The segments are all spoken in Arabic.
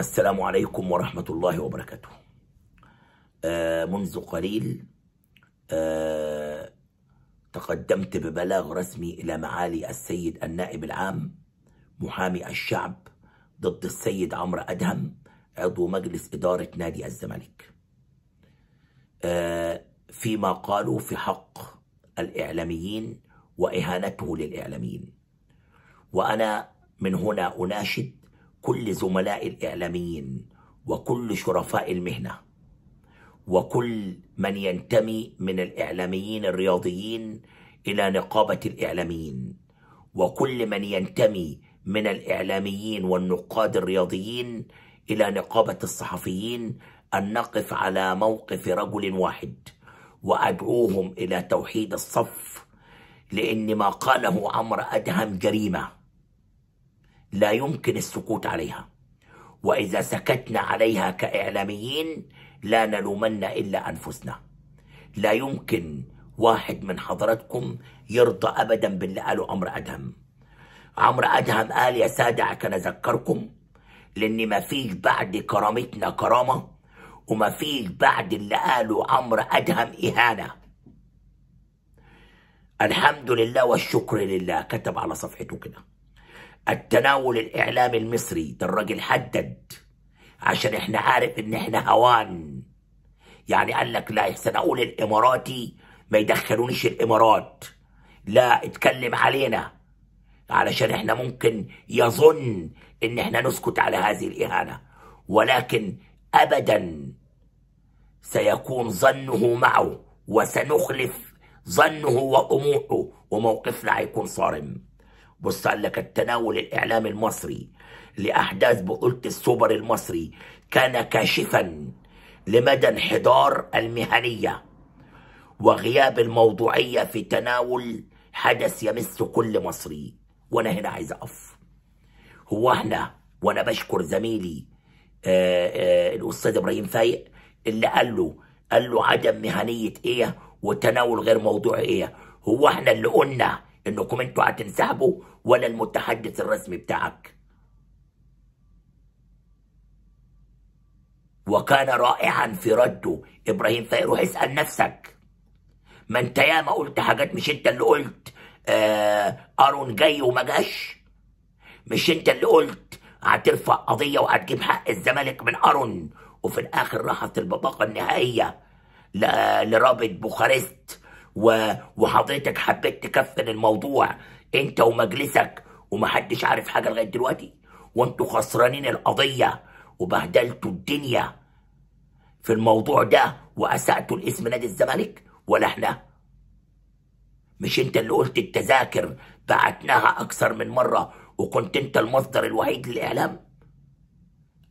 السلام عليكم ورحمة الله وبركاته آه، منذ قليل آه، تقدمت ببلاغ رسمي إلى معالي السيد النائب العام محامي الشعب ضد السيد عمرو أدهم عضو مجلس إدارة نادي الزمالك آه، فيما قالوا في حق الإعلاميين وإهانته للإعلاميين وأنا من هنا أناشد كل زملاء الإعلاميين وكل شرفاء المهنة وكل من ينتمي من الإعلاميين الرياضيين إلى نقابة الإعلاميين وكل من ينتمي من الإعلاميين والنقاد الرياضيين إلى نقابة الصحفيين أن نقف على موقف رجل واحد وأدعوهم إلى توحيد الصف لأن ما قاله عمرو أدهم جريمة لا يمكن السكوت عليها وإذا سكتنا عليها كإعلاميين لا نلومن إلا أنفسنا لا يمكن واحد من حضراتكم يرضى أبدا باللي قاله عمرو أدهم عمرو أدهم قال يا سادة كان أذكركم لأن ما فيش بعد كرامتنا كرامة وما فيش بعد اللي قاله عمرو أدهم إهانة الحمد لله والشكر لله كتب على صفحته كده التناول الإعلامي المصري ده الراجل حدد عشان احنا عارف ان احنا هوان يعني قال لك لا احسن اقول الاماراتي ما يدخلونيش الامارات لا اتكلم علينا علشان احنا ممكن يظن ان احنا نسكت على هذه الاهانه ولكن ابدا سيكون ظنه معه وسنخلف ظنه وطموحه وموقفنا هيكون صارم بص قال لك التناول الإعلامي المصري لأحداث بطولة السوبر المصري كان كاشفا لمدى انحدار المهنية وغياب الموضوعية في تناول حدث يمس كل مصري وأنا هنا عايز أقف هو احنا وأنا بشكر زميلي آآ آه، آآ آه، الأستاذ إبراهيم فايق اللي قال له قال له عدم مهنية إيه وتناول غير موضوعي إيه هو احنا اللي قلنا انكم انتوا هتنسحبوا ولا المتحدث الرسمي بتاعك وكان رائعا في رده ابراهيم فايق روح اسال نفسك ما انت ياما قلت حاجات مش انت اللي قلت آه ارون جاي وما جاش مش انت اللي قلت هترفع قضيه وهتجيب حق الزمالك من ارون وفي الاخر راحت البطاقه النهائيه لرابط بوخارست و... وحضرتك حبيت تكفن الموضوع انت ومجلسك ومحدش عارف حاجه لغايه دلوقتي وانتوا خسرانين القضيه وبهدلتوا الدنيا في الموضوع ده واساتوا الاسم نادي الزمالك ولا احنا مش انت اللي قلت التذاكر بعتناها اكثر من مره وكنت انت المصدر الوحيد للاعلام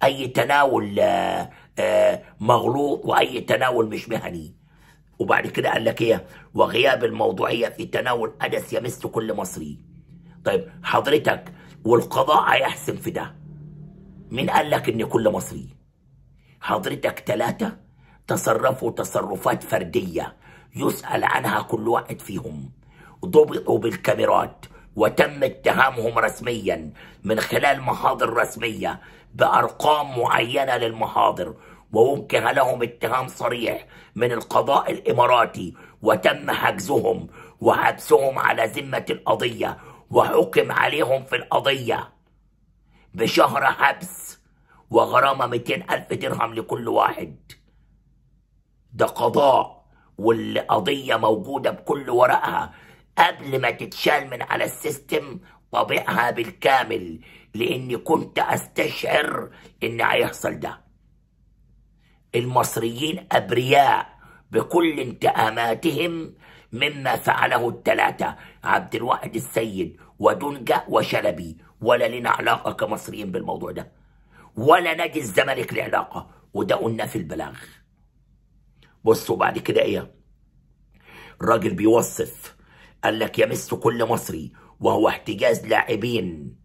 اي تناول آه، آه، مغلوط واي تناول مش مهني وبعد كده قال لك ايه وغياب الموضوعيه في تناول حدث يمس كل مصري طيب حضرتك والقضاء هيحسم في ده مين قال لك ان كل مصري حضرتك ثلاثه تصرفوا تصرفات فرديه يسال عنها كل واحد فيهم ضبطوا بالكاميرات وتم اتهامهم رسميا من خلال محاضر رسميه بارقام معينه للمحاضر ووجه لهم اتهام صريح من القضاء الاماراتي وتم حجزهم وحبسهم على ذمه القضيه وحكم عليهم في القضيه بشهر حبس وغرامه 200 الف درهم لكل واحد ده قضاء والقضيه موجوده بكل ورقها قبل ما تتشال من على السيستم طابقها بالكامل لاني كنت استشعر ان هيحصل ده المصريين أبرياء بكل انتقاماتهم مما فعله الثلاثة عبد الواحد السيد ودنجة وشلبي ولا لنا علاقة كمصريين بالموضوع ده ولا نادي الزمالك لعلاقة علاقة وده قلنا في البلاغ بصوا بعد كده ايه الراجل بيوصف قال لك يمس كل مصري وهو احتجاز لاعبين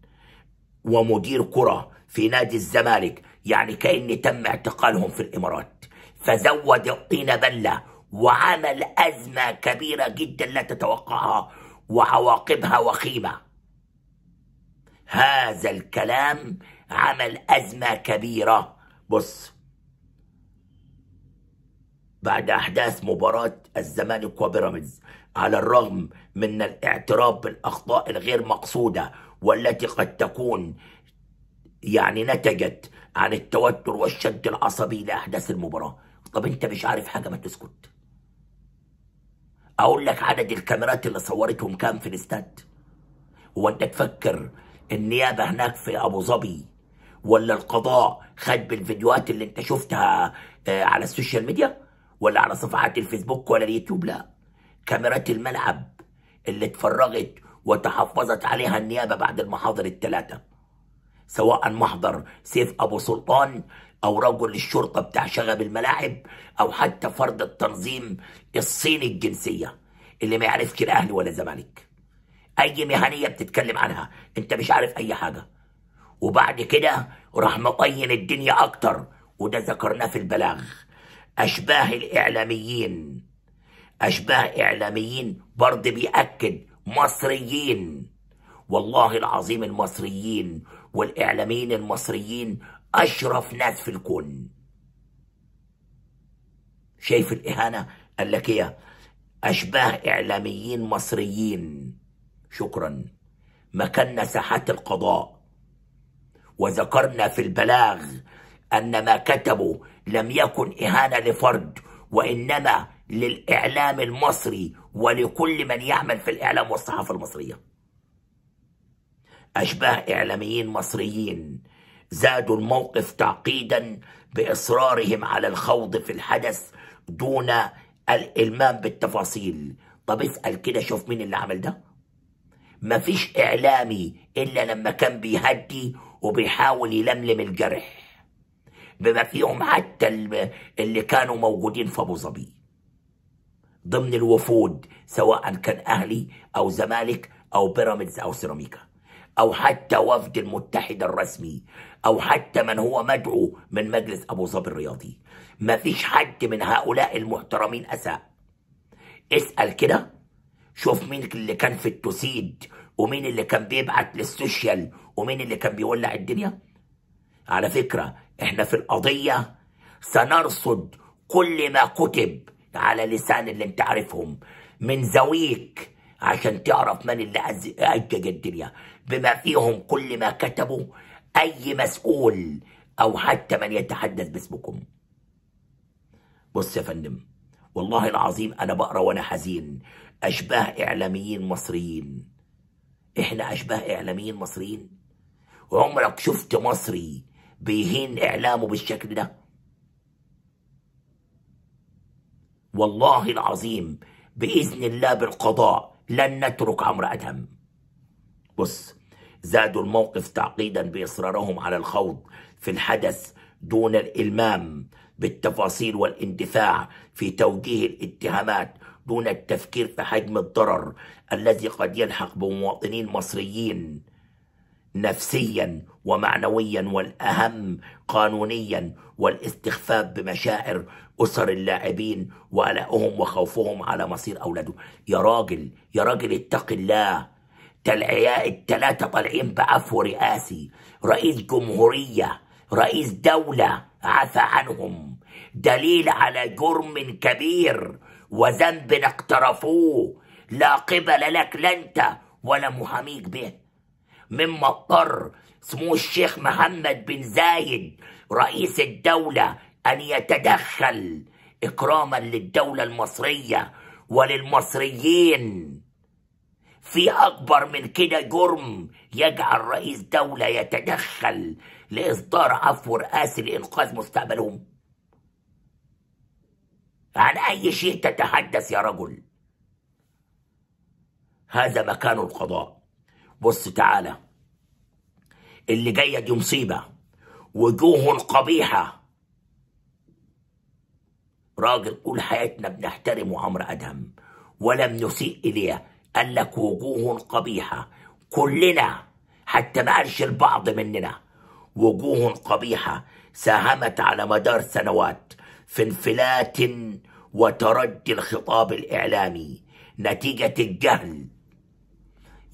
ومدير كرة في نادي الزمالك يعني كأن تم اعتقالهم في الإمارات فزود الطين بلة وعمل أزمة كبيرة جدا لا تتوقعها وعواقبها وخيمة هذا الكلام عمل أزمة كبيرة بص بعد أحداث مباراة الزمالك وبيراميدز على الرغم من الاعتراف بالأخطاء الغير مقصودة والتي قد تكون يعني نتجت عن التوتر والشد العصبي لأحداث المباراة طب انت مش عارف حاجة ما تسكت اقول لك عدد الكاميرات اللي صورتهم كام في الاستاد هو انت تفكر النيابة هناك في ابو ظبي ولا القضاء خد بالفيديوهات اللي انت شفتها آه، على السوشيال ميديا ولا على صفحات الفيسبوك ولا اليوتيوب لا كاميرات الملعب اللي اتفرغت وتحفظت عليها النيابة بعد المحاضر الثلاثة سواء محضر سيف أبو سلطان أو رجل الشرطة بتاع شغب الملاعب أو حتى فرد التنظيم الصيني الجنسية اللي ما يعرفش لا أهلي ولا زمالك أي مهنية بتتكلم عنها أنت مش عارف أي حاجة وبعد كده راح مطين الدنيا أكتر وده ذكرناه في البلاغ أشباه الإعلاميين أشباه إعلاميين برضه بيأكد مصريين والله العظيم المصريين والإعلاميين المصريين أشرف ناس في الكون شايف الإهانة قال لك إيه أشباه إعلاميين مصريين شكرا مكنا ساحات القضاء وذكرنا في البلاغ أن ما كتبوا لم يكن إهانة لفرد وإنما للإعلام المصري ولكل من يعمل في الإعلام والصحافة المصرية أشباه إعلاميين مصريين زادوا الموقف تعقيدا بإصرارهم على الخوض في الحدث دون الإلمام بالتفاصيل طب اسأل كده شوف مين اللي عمل ده ما فيش إعلامي إلا لما كان بيهدي وبيحاول يلملم الجرح بما فيهم حتى اللي كانوا موجودين في أبو ظبي ضمن الوفود سواء كان أهلي أو زمالك أو بيراميدز أو سيراميكا أو حتى وفد المتحد الرسمي أو حتى من هو مدعو من مجلس أبو ظبي الرياضي مفيش حد من هؤلاء المحترمين أساء اسأل كده شوف مين اللي كان في التوسيد ومين اللي كان بيبعت للسوشيال ومين اللي كان بيولع الدنيا على فكرة احنا في القضية سنرصد كل ما كتب على لسان اللي انت عارفهم من زويك عشان تعرف من اللي أجج الدنيا بما فيهم كل ما كتبوا أي مسؤول أو حتى من يتحدث باسمكم بص يا فندم والله العظيم أنا بقرأ وأنا حزين أشباه إعلاميين مصريين إحنا أشباه إعلاميين مصريين عمرك شفت مصري بيهين إعلامه بالشكل ده والله العظيم بإذن الله بالقضاء لن نترك أمر أدهم بص زادوا الموقف تعقيدا بإصرارهم على الخوض في الحدث دون الإلمام بالتفاصيل والاندفاع في توجيه الاتهامات دون التفكير في حجم الضرر الذي قد يلحق بمواطنين مصريين نفسيا ومعنويا والأهم قانونيا والاستخفاف بمشاعر أسر اللاعبين وقلقهم وخوفهم على مصير أولادهم يا راجل يا راجل اتق الله تلعياء التلاتة طالعين بعفو رئاسي رئيس جمهورية رئيس دولة عفى عنهم دليل على جرم كبير وذنب اقترفوه لا قبل لك لا انت ولا محاميك به من مضطر سمو الشيخ محمد بن زايد رئيس الدولة أن يتدخل إكراما للدولة المصرية وللمصريين في أكبر من كده جرم يجعل رئيس دولة يتدخل لإصدار عفو رئاسي لإنقاذ مستقبلهم عن أي شيء تتحدث يا رجل هذا مكان القضاء بص تعالى اللي جاية دي مصيبة وجوه قبيحة راجل طول حياتنا بنحترمه عمرو أدهم ولم نسيء إليه قال لك وجوه قبيحة كلنا حتى ما قالش البعض مننا وجوه قبيحة ساهمت على مدار سنوات في انفلات وتردي الخطاب الإعلامي نتيجة الجهل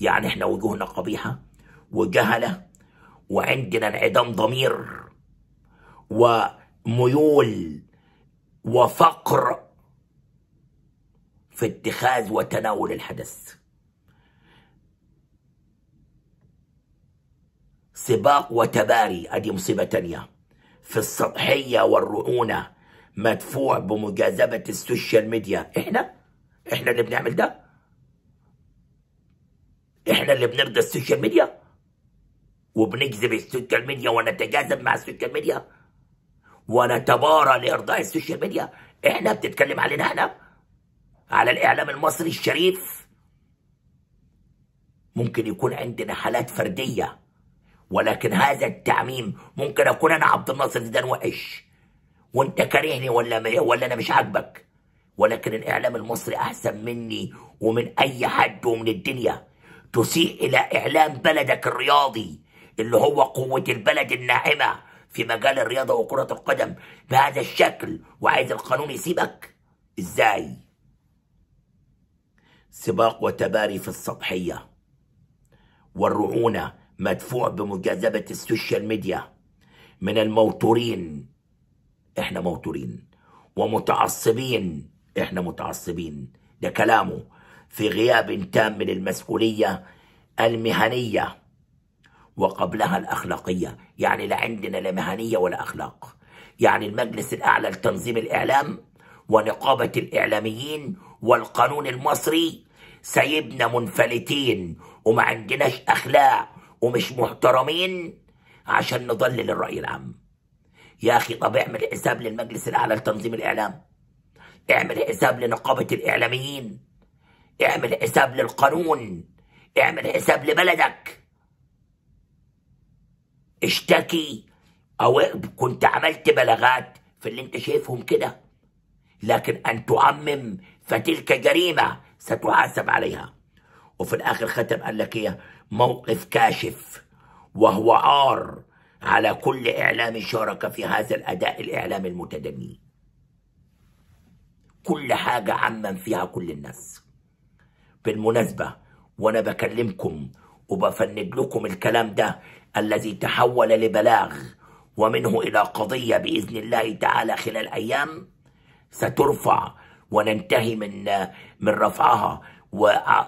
يعني احنا وجوهنا قبيحة وجهلة وعندنا انعدام ضمير وميول وفقر في اتخاذ وتناول الحدث سباق وتباري ادي مصيبة تانية في السطحية والرعونة مدفوع بمجاذبة السوشيال ميديا احنا احنا اللي بنعمل ده احنا اللي بنرضى السوشيال ميديا وبنجذب السوشيال ميديا ونتجاذب مع السوشيال ميديا ونتبارى لارضاء السوشيال ميديا احنا بتتكلم علينا احنا على الاعلام المصري الشريف ممكن يكون عندنا حالات فرديه ولكن هذا التعميم ممكن اكون انا عبد الناصر زيدان وحش وانت كارهني ولا ولا انا مش عاجبك ولكن الاعلام المصري احسن مني ومن اي حد ومن الدنيا تسيء إلى إعلام بلدك الرياضي اللي هو قوة البلد الناعمة في مجال الرياضة وكرة القدم بهذا الشكل وعايز القانون يسيبك إزاي؟ سباق وتباري في السطحية والرعونة مدفوع بمجاذبة السوشيال ميديا من الموتورين احنا موتورين ومتعصبين احنا متعصبين ده كلامه في غياب تام من المسؤولية المهنية وقبلها الأخلاقية يعني لا عندنا لا مهنية ولا أخلاق يعني المجلس الأعلى لتنظيم الإعلام ونقابة الإعلاميين والقانون المصري سايبنا منفلتين وما عندناش أخلاق ومش محترمين عشان نضلل الرأي العام يا أخي طب اعمل حساب للمجلس الأعلى لتنظيم الإعلام اعمل حساب لنقابة الإعلاميين اعمل حساب للقانون اعمل حساب لبلدك اشتكي او كنت عملت بلاغات في اللي انت شايفهم كده لكن ان تعمم فتلك جريمه ستحاسب عليها وفي الاخر ختم قال لك ايه موقف كاشف وهو عار على كل اعلام شارك في هذا الاداء الاعلامي المتدني كل حاجه عمم فيها كل الناس بالمناسبة وأنا بكلمكم وبفند لكم الكلام ده الذي تحول لبلاغ ومنه إلى قضية بإذن الله تعالى خلال أيام سترفع وننتهي من من رفعها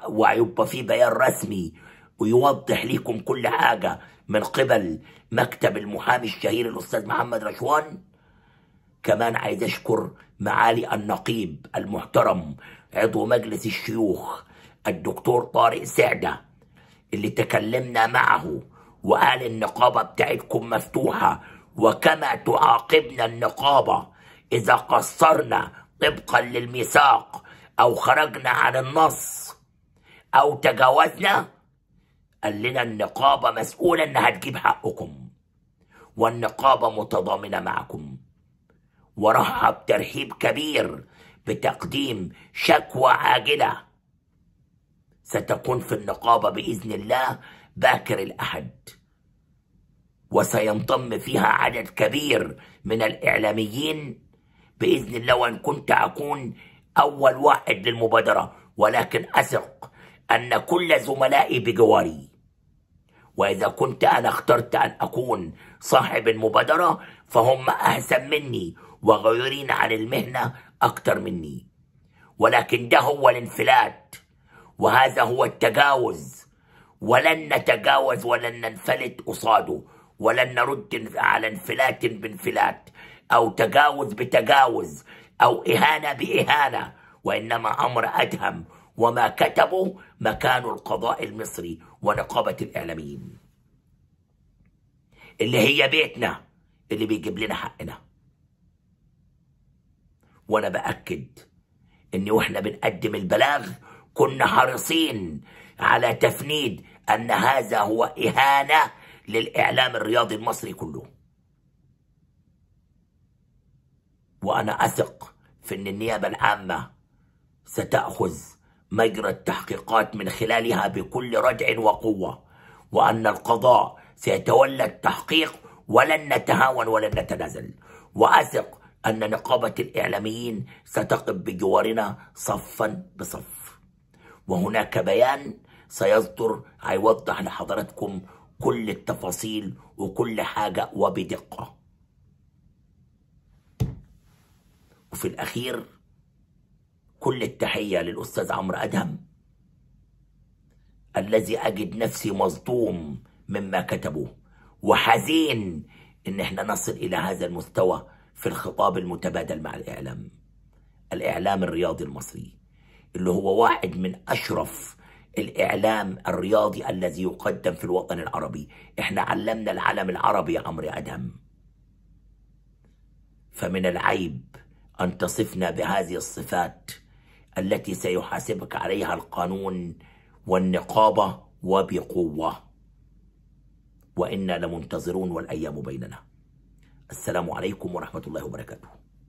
ويبقى في بيان رسمي ويوضح لكم كل حاجة من قبل مكتب المحامي الشهير الأستاذ محمد رشوان كمان عايز أشكر معالي النقيب المحترم عضو مجلس الشيوخ الدكتور طارق سعدة اللي تكلمنا معه وقال النقابة بتاعتكم مفتوحة وكما تعاقبنا النقابة إذا قصرنا طبقا للميثاق أو خرجنا عن النص أو تجاوزنا قال لنا النقابة مسؤولة إنها تجيب حقكم والنقابة متضامنة معكم ورحب ترحيب كبير بتقديم شكوى عاجله ستكون في النقابة بإذن الله باكر الأحد وسينضم فيها عدد كبير من الإعلاميين بإذن الله وإن كنت أكون أول واحد للمبادرة ولكن أثق أن كل زملائي بجواري وإذا كنت أنا اخترت أن أكون صاحب المبادرة فهم أحسن مني وغيرين عن المهنة أكتر مني ولكن ده هو الانفلات وهذا هو التجاوز ولن نتجاوز ولن ننفلت قصاده ولن نرد على انفلات بانفلات أو تجاوز بتجاوز أو إهانة بإهانة وإنما أمر أدهم وما كتبه مكان القضاء المصري ونقابة الإعلاميين اللي هي بيتنا اللي بيجيب لنا حقنا وأنا بأكد إن وإحنا بنقدم البلاغ كنا حريصين على تفنيد أن هذا هو إهانة للإعلام الرياضي المصري كله وأنا أثق في أن النيابة العامة ستأخذ مجرى التحقيقات من خلالها بكل ردع وقوة وأن القضاء سيتولى التحقيق ولن نتهاون ولن نتنازل وأثق أن نقابة الإعلاميين ستقف بجوارنا صفا بصف وهناك بيان سيصدر هيوضح لحضراتكم كل التفاصيل وكل حاجة وبدقة وفي الأخير كل التحية للأستاذ عمرو أدهم الذي أجد نفسي مصدوم مما كتبوه وحزين إن احنا نصل إلى هذا المستوى في الخطاب المتبادل مع الإعلام الإعلام الرياضي المصري اللي هو واحد من أشرف الإعلام الرياضي الذي يقدم في الوطن العربي إحنا علمنا العلم العربي يا عمرو أدهم فمن العيب أن تصفنا بهذه الصفات التي سيحاسبك عليها القانون والنقابة وبقوة وإنا لمنتظرون والأيام بيننا السلام عليكم ورحمة الله وبركاته